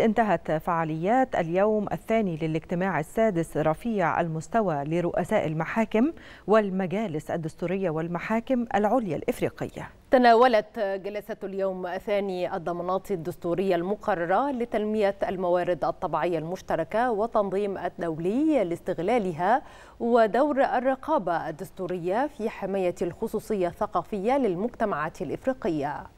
انتهت فعاليات اليوم الثاني للاجتماع السادس رفيع المستوى لرؤساء المحاكم والمجالس الدستورية والمحاكم العليا الإفريقية تناولت جلسة اليوم الثاني الضمانات الدستورية المقررة لتنمية الموارد الطبيعية المشتركة وتنظيم الدولي لاستغلالها ودور الرقابة الدستورية في حماية الخصوصية الثقافية للمجتمعات الإفريقية